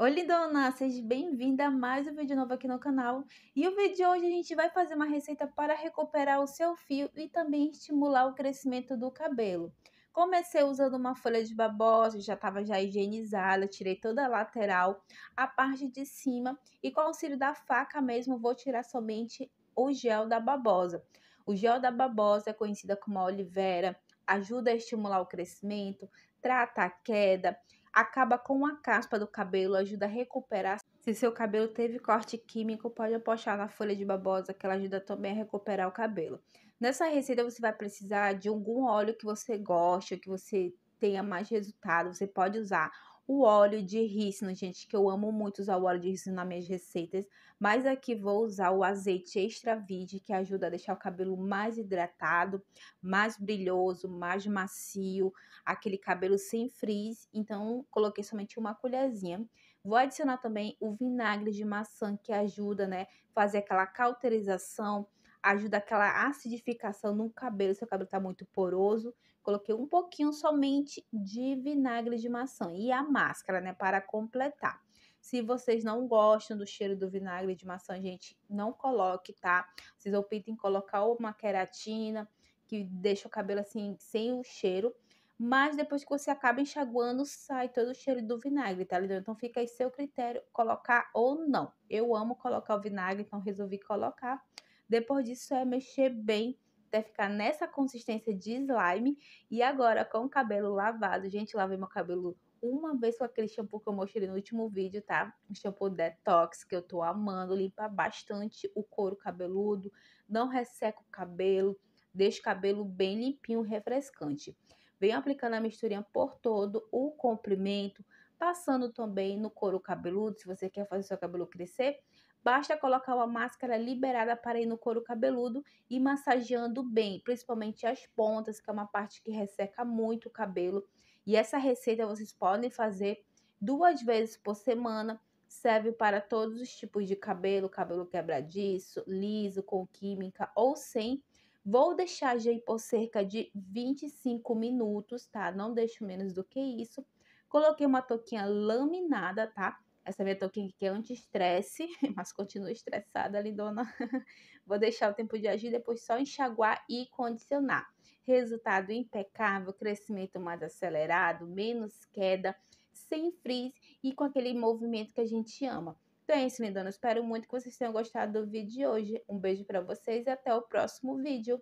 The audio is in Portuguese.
Oi lindona, seja bem-vinda a mais um vídeo novo aqui no canal. E o vídeo de hoje a gente vai fazer uma receita para recuperar o seu fio e também estimular o crescimento do cabelo. Comecei é usando uma folha de babosa, já estava já higienizada, tirei toda a lateral, a parte de cima e com o auxílio da faca mesmo vou tirar somente o gel da babosa. O gel da babosa é conhecida como a olivera, ajuda a estimular o crescimento, trata a queda acaba com a caspa do cabelo, ajuda a recuperar. Se seu cabelo teve corte químico, pode apostar na folha de babosa, que ela ajuda também a recuperar o cabelo. Nessa receita você vai precisar de algum óleo que você goste, que você tenha mais resultado. Você pode usar o óleo de rícino, gente, que eu amo muito usar o óleo de rícino nas minhas receitas, mas aqui vou usar o azeite extra virgem, que ajuda a deixar o cabelo mais hidratado, mais brilhoso, mais macio, aquele cabelo sem frizz, então coloquei somente uma colherzinha. Vou adicionar também o vinagre de maçã, que ajuda, né, fazer aquela cauterização, ajuda aquela acidificação no cabelo, se o cabelo tá muito poroso, Coloquei um pouquinho somente de vinagre de maçã e a máscara, né, para completar. Se vocês não gostam do cheiro do vinagre de maçã, gente, não coloque, tá? Vocês optem em colocar uma queratina, que deixa o cabelo assim, sem o cheiro. Mas depois que você acaba enxaguando, sai todo o cheiro do vinagre, tá, Então fica aí seu critério, colocar ou não. Eu amo colocar o vinagre, então resolvi colocar. Depois disso é mexer bem até ficar nessa consistência de slime. E agora, com o cabelo lavado, gente, lavei meu cabelo uma vez com aquele shampoo que eu mostrei no último vídeo, tá? Um shampoo detox que eu tô amando, limpa bastante o couro cabeludo, não resseca o cabelo, deixa o cabelo bem limpinho, refrescante. Venho aplicando a misturinha por todo o comprimento, Passando também no couro cabeludo, se você quer fazer seu cabelo crescer, basta colocar uma máscara liberada para ir no couro cabeludo e massageando bem, principalmente as pontas, que é uma parte que resseca muito o cabelo. E essa receita vocês podem fazer duas vezes por semana. Serve para todos os tipos de cabelo, cabelo quebradiço, liso, com química ou sem. Vou deixar já aí por cerca de 25 minutos, tá? Não deixo menos do que isso Coloquei uma touquinha laminada, tá? Essa é minha touquinha aqui é anti-estresse, mas continua estressada, lindona. Vou deixar o tempo de agir, depois só enxaguar e condicionar. Resultado impecável, crescimento mais acelerado, menos queda, sem frizz e com aquele movimento que a gente ama. Então é isso, lindona. Espero muito que vocês tenham gostado do vídeo de hoje. Um beijo para vocês e até o próximo vídeo.